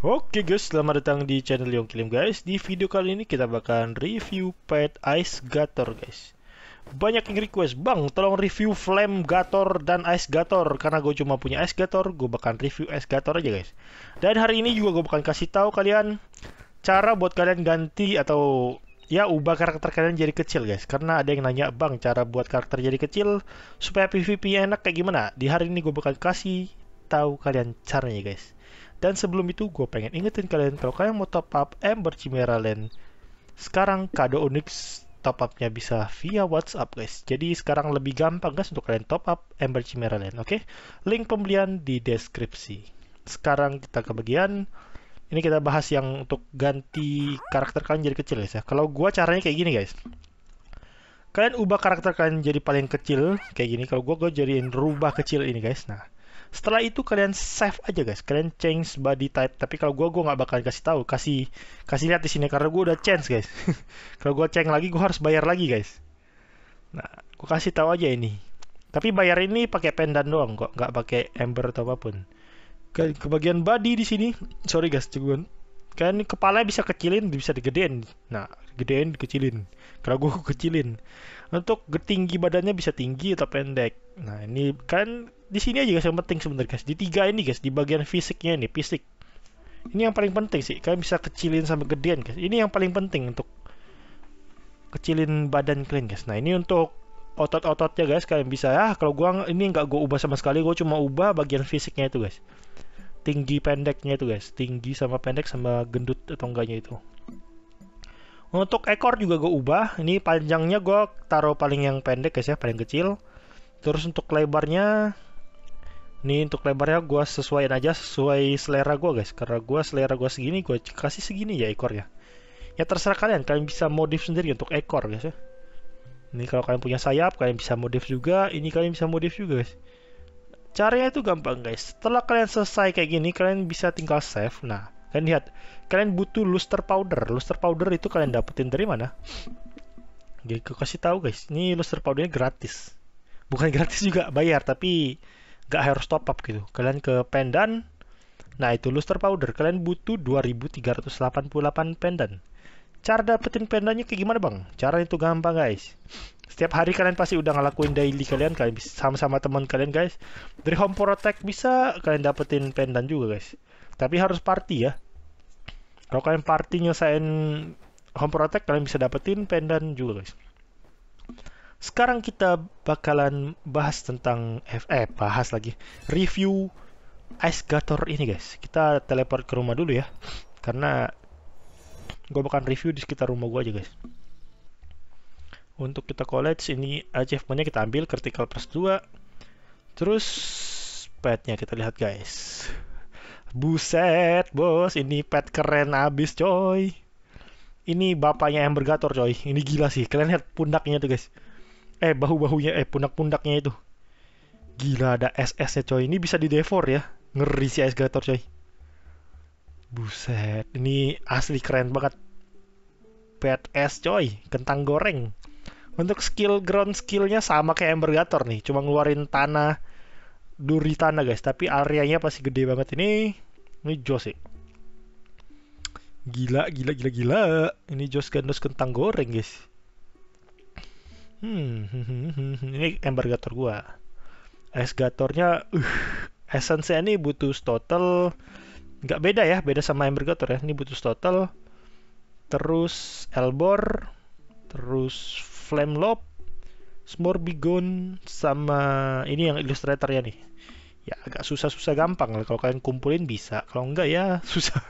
Oke guys, selamat datang di channel Yong Kilim guys. Di video kali ini kita bakalan review pet Ice Gator guys. Banyak yang request, Bang, tolong review Flame Gator dan Ice Gator. Karena gue cuma punya Ice Gator, gue bakalan review Ice Gator aja guys. Dan hari ini juga gue bakalan kasih tahu kalian cara buat kalian ganti atau ya ubah karakter kalian jadi kecil guys karena ada yang nanya bang cara buat karakter jadi kecil supaya PvP nya enak kayak gimana di hari ini gue bakal kasih tahu kalian caranya guys dan sebelum itu, gue pengen ingetin kalian kalau kalian mau top up Ember Chimera Land, sekarang kado unik top upnya bisa via WhatsApp guys. Jadi sekarang lebih gampang guys untuk kalian top up Ember Chimera Land, oke? Okay? Link pembelian di deskripsi. Sekarang kita ke bagian ini kita bahas yang untuk ganti karakter kalian jadi kecil guys ya. Kalau gue caranya kayak gini guys. Kalian ubah karakter kalian jadi paling kecil kayak gini. Kalau gue gue jadiin rubah kecil ini guys. Nah, setelah itu kalian save aja guys kalian change body type tapi kalau gue gue nggak bakal kasih tahu kasih kasih lihat di sini karena gue udah change guys kalau gue change lagi gue harus bayar lagi guys nah gue kasih tahu aja ini tapi bayar ini pakai pendan doang kok nggak pakai ember atau apapun ke, ke bagian body di sini sorry guys cuman kan kepala bisa kecilin bisa digedein nah gedein kecilin kalau gue kecilin untuk tinggi badannya bisa tinggi atau pendek nah ini kan di sini aja guys yang penting sebenarnya guys. Di tiga ini guys, di bagian fisiknya ini, fisik. Ini yang paling penting sih. Kalian bisa kecilin sampai gedean guys. Ini yang paling penting untuk kecilin badan kalian guys. Nah, ini untuk otot-ototnya guys kalian bisa ya ah, kalau gua ini nggak gua ubah sama sekali gua cuma ubah bagian fisiknya itu guys tinggi pendeknya itu guys tinggi sama pendek sama gendut atau enggaknya itu untuk ekor juga gua ubah ini panjangnya gua taruh paling yang pendek guys ya paling kecil terus untuk lebarnya ini untuk lebarnya gue sesuaiin aja sesuai selera gue guys. Karena gue selera gue segini, gue kasih segini ya ekornya. Ya terserah kalian, kalian bisa modif sendiri untuk ekor guys ya. Ini kalau kalian punya sayap, kalian bisa modif juga. Ini kalian bisa modif juga guys. Caranya itu gampang guys. Setelah kalian selesai kayak gini, kalian bisa tinggal save. Nah, kalian lihat. Kalian butuh luster powder. Luster powder itu kalian dapetin dari mana? Gue kasih tahu guys. Ini luster powdernya gratis. Bukan gratis juga, bayar. Tapi gak harus top up gitu kalian ke pendan nah itu luster powder kalian butuh 2388 pendan cara dapetin pendannya kayak gimana bang? Cara itu gampang guys. Setiap hari kalian pasti udah ngelakuin daily kalian, kalian bisa sama-sama teman kalian guys. Dari home protect bisa kalian dapetin pendan juga guys. Tapi harus party ya. Kalau kalian party nyelesain home protect kalian bisa dapetin pendan juga guys. Sekarang kita bakalan bahas tentang eh bahas lagi review Ice Gator ini guys. Kita teleport ke rumah dulu ya. Karena gue bakal review di sekitar rumah gue aja guys. Untuk kita college ini achievementnya kita ambil critical plus 2. Terus petnya kita lihat guys. Buset bos ini pet keren abis coy. Ini bapaknya Ember Gator coy. Ini gila sih. Kalian lihat pundaknya tuh guys eh bahu-bahunya eh pundak-pundaknya itu gila ada SS nya coy ini bisa di devor ya ngeri si Ice Gator coy buset ini asli keren banget pet S coy kentang goreng untuk skill ground skillnya sama kayak Ember Gator nih cuma ngeluarin tanah duri tanah guys tapi areanya pasti gede banget ini ini Joss sih gila gila gila gila ini Joss Gandos kentang goreng guys Hmm, hmm, hmm, hmm, ini embargator gua. gatornya, uh, essence ini butuh total nggak beda ya, beda sama embargator ya. Ini butuh total. Terus Elbor, terus Flame Lob, Smorbigon sama ini yang illustrator ya nih. Ya agak susah-susah gampang lah kalau kalian kumpulin bisa. Kalau enggak ya susah.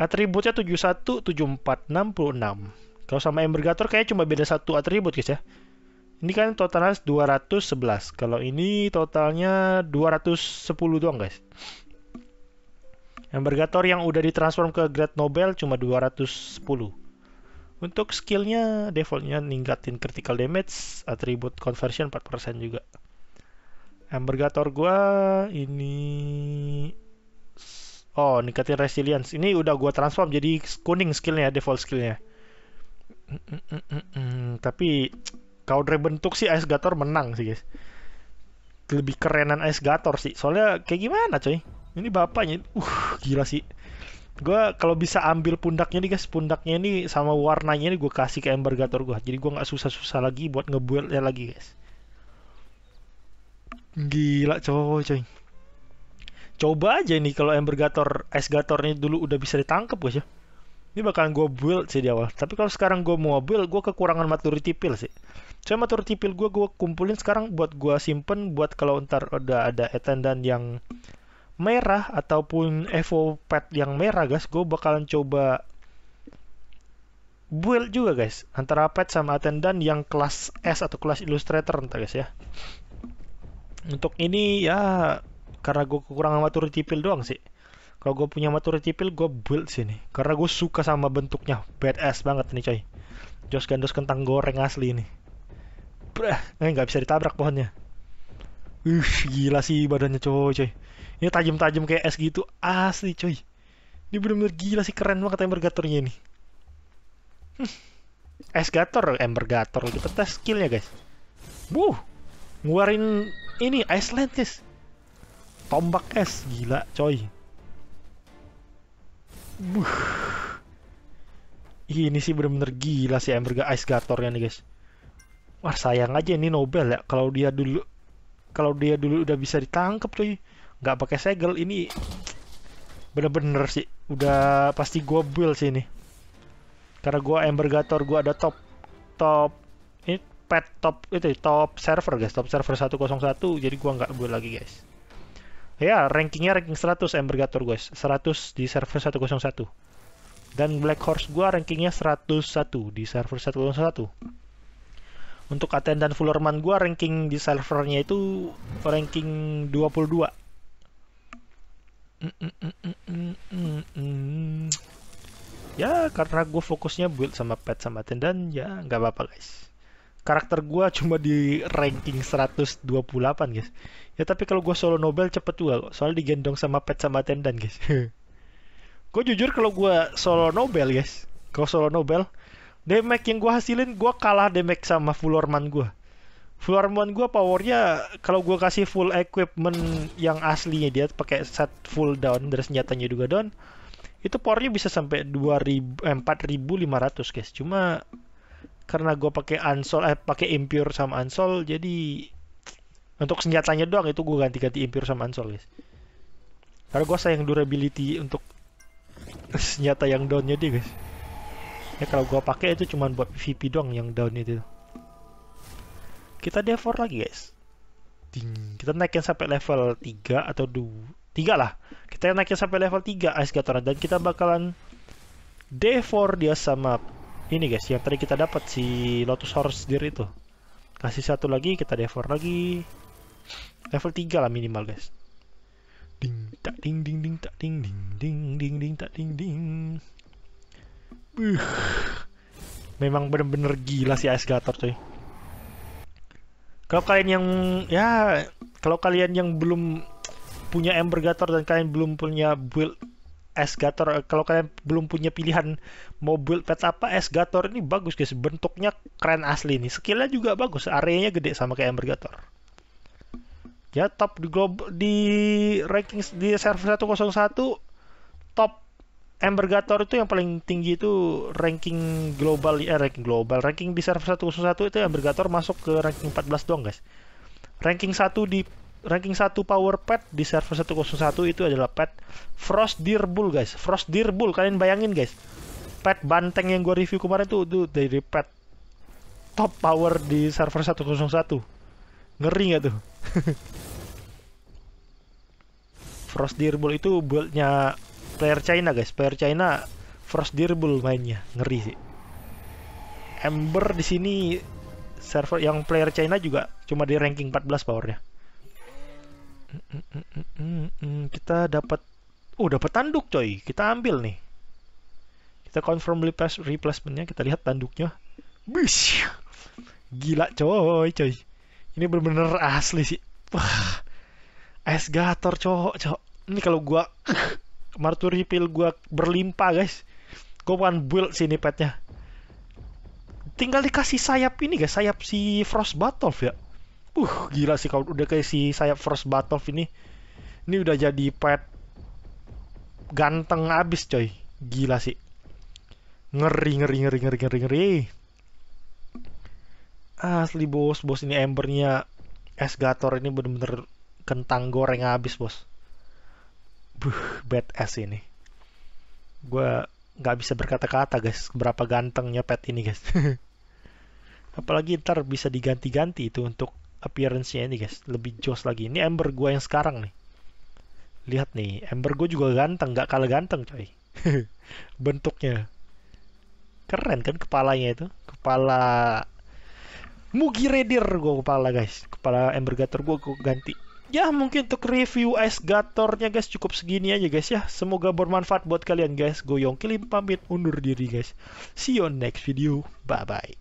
Atributnya 71, 74, 66. Kalau sama Embergator kayaknya cuma beda satu atribut guys ya. Ini kan totalnya 211. Kalau ini totalnya 210 doang guys. Embergator yang udah ditransform ke Great Nobel cuma 210. Untuk skillnya defaultnya ningkatin critical damage, atribut conversion 4% juga. Embergator gua ini oh ningkatin resilience. Ini udah gua transform jadi kuning skillnya default skillnya. Mm, mm, mm, tapi kalau dari bentuk sih Ice Gator menang sih guys. Lebih kerenan Ice Gator sih. Soalnya kayak gimana coy? Ini bapaknya, uh gila sih. Gue kalau bisa ambil pundaknya nih guys, pundaknya ini sama warnanya ini gue kasih ke Ember Gator gue. Jadi gue nggak susah-susah lagi buat ngebuildnya lagi guys. Gila coy coy. Coba aja nih kalau Ember Gator, Ice Gatornya dulu udah bisa ditangkap guys ya. Ini bakalan gue build sih di awal. Tapi kalau sekarang gue mau build, gue kekurangan maturity pill sih. cuma maturity pill gue, gue kumpulin sekarang buat gue simpen buat kalau ntar udah ada attendant yang merah ataupun evo pet yang merah guys, gue bakalan coba build juga guys antara pet sama attendant yang kelas S atau kelas illustrator entah guys ya untuk ini ya karena gue kekurangan maturity pill doang sih kalau gue punya maturity pill gue build sini karena gue suka sama bentuknya badass banget nih coy Jos gandos kentang goreng asli ini Brah, eh nggak bisa ditabrak pohonnya Ih, gila sih badannya coy coy ini tajam-tajam kayak es gitu asli coy ini bener-bener gila sih keren banget ember gatornya ini hm. es gator ember gator kita tes skillnya guys Wuh, nguarin ini Iceland guys tombak es gila coy Buh. Ini sih bener-bener gila sih Ember Ice Gatornya nih guys. Wah sayang aja ini Nobel ya. Kalau dia dulu kalau dia dulu udah bisa ditangkap cuy. Gak pakai segel ini bener-bener sih. Udah pasti gua build sih ini. Karena gua Ember Gator gua ada top top ini pet top itu top server guys, top server 101 jadi gua nggak build lagi guys ya rankingnya ranking 100 Embergator guys 100 di server 101 dan Black Horse gua rankingnya 101 di server 101 untuk Aten dan Fullerman gua ranking di servernya itu ranking 22 ya karena gue fokusnya build sama pet sama tendan ya nggak apa-apa guys karakter gue cuma di ranking 128 guys ya tapi kalau gue solo Nobel cepet juga kok soalnya digendong sama pet sama tendan guys gue jujur kalau gue solo Nobel guys kalau solo Nobel damage yang gue hasilin gue kalah damage sama full orman gue full orman gue powernya kalau gue kasih full equipment yang aslinya dia pakai set full down dari senjatanya juga down itu powernya bisa sampai 2000 eh, 4500 guys cuma karena gue pakai Ansol eh pakai Impure sama Ansol jadi untuk senjatanya doang itu gue ganti-ganti Impure sama Ansol guys. Karena gue sayang durability untuk senjata yang downnya dia guys. Ya kalau gue pakai itu cuma buat PvP doang yang down itu. Kita devor lagi guys. Ding. Kita naikin sampai level 3 atau 2 tiga lah kita naikin sampai level 3 Ice Gatoran dan kita bakalan d dia sama ini guys yang tadi kita dapat si Lotus Horse Deer itu kasih satu lagi kita devour lagi level 3 lah minimal guys ding tak ding ding ding tak ding ding ding ding ding tak ding ding uh, memang bener-bener gila si Ice Gator cuy kalau kalian yang ya kalau kalian yang belum punya Ember Gator dan kalian belum punya build S gator, eh, kalau kalian belum punya pilihan mau build pet apa S gator ini bagus guys bentuknya keren asli nih skillnya juga bagus areanya gede sama kayak Ember Gator ya top di global di ranking di server 101 top Ember Gator itu yang paling tinggi itu ranking global ya ranking global ranking di server 101 itu Ember Gator masuk ke ranking 14 doang guys ranking 1 di ranking 1 power pet di server 101 itu adalah pet Frost Deer Bull guys. Frost Deer Bull kalian bayangin guys. Pet banteng yang gue review kemarin tuh itu dari pet top power di server 101. Ngeri nggak tuh? Frost Deer Bull itu buildnya player China guys. Player China Frost Deer Bull mainnya. Ngeri sih. Ember di sini server yang player China juga cuma di ranking 14 powernya. Kita dapat oh dapat tanduk coy. Kita ambil nih. Kita confirm replacementnya. Kita lihat tanduknya. Bish. Gila coy coy. Ini bener-bener asli sih. Wah. Es gator cowok cowok. Ini kalau gua Marturi pil gua berlimpah guys. Gua bukan build sini petnya. Tinggal dikasih sayap ini guys, sayap si Frost Battle ya uh gila sih kalau udah kayak si sayap first batov ini ini udah jadi pet ganteng abis coy gila sih ngeri ngeri ngeri ngeri ngeri ngeri asli bos bos ini embernya es gator ini bener-bener kentang goreng abis bos buh bad ass ini gue nggak bisa berkata-kata guys berapa gantengnya pet ini guys apalagi ntar bisa diganti-ganti itu untuk appearance-nya ini guys lebih joss lagi ini ember gue yang sekarang nih lihat nih ember gue juga ganteng gak kalah ganteng coy bentuknya keren kan kepalanya itu kepala Mugi Redir gue kepala guys kepala ember gator gue gue ganti ya mungkin untuk review Ice Gatornya guys cukup segini aja guys ya semoga bermanfaat buat kalian guys gue Yongkilim pamit undur diri guys see you on next video bye bye